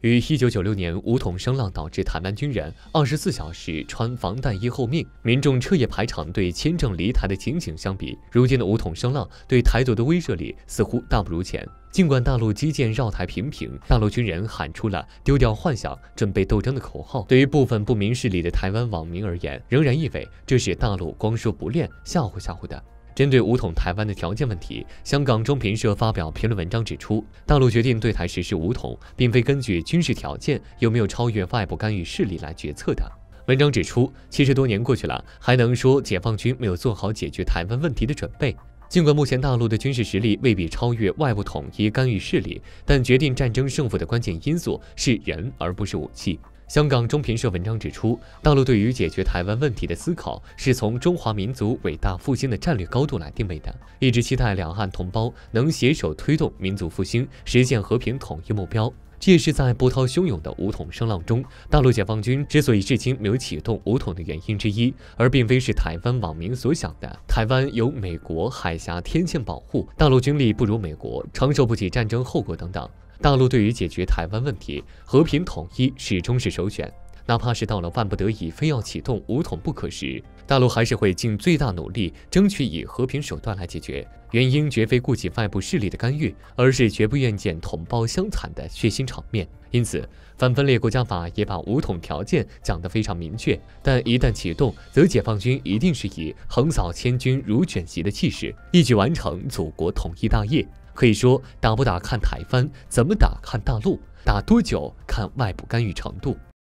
于一九九六年五统声浪导致台湾军人二十四小时穿防弹衣候命、民众彻夜排长队签证离台的情景相比，如今的五统声浪对台独的威慑力似乎大不如前。尽管大陆基建绕台频频，大陆军人喊出了“丢掉幻想，准备斗争”的口号，对于部分不明事理的台湾网民而言，仍然意味这是大陆光说不练、吓唬吓唬的。针对武统台湾的条件问题，香港中评社发表评论文章指出，大陆决定对台实施武统，并非根据军事条件有没有超越外部干预势力来决策的。文章指出，七十多年过去了，还能说解放军没有做好解决台湾问题的准备？尽管目前大陆的军事实力未必超越外部统一干预势力，但决定战争胜负的关键因素是人，而不是武器。香港中评社文章指出，大陆对于解决台湾问题的思考是从中华民族伟大复兴的战略高度来定位的，一直期待两岸同胞能携手推动民族复兴，实现和平统一目标。这也是在波涛汹涌的武统声浪中，大陆解放军之所以至今没有启动武统的原因之一，而并非是台湾网民所想的：台湾有美国海峡天线保护，大陆军力不如美国，承受不起战争后果等等。大陆对于解决台湾问题，和平统一始终是首选。哪怕是到了万不得已、非要启动武统不可时，大陆还是会尽最大努力，争取以和平手段来解决。原因绝非顾及外部势力的干预，而是绝不愿见同胞相残的血腥场面。因此，《反分裂国家法》也把武统条件讲得非常明确。但一旦启动，则解放军一定是以横扫千军如卷席的气势，一举完成祖国统一大业。可以说，打不打看台湾，怎么打看大陆，打多久看外部干预程度。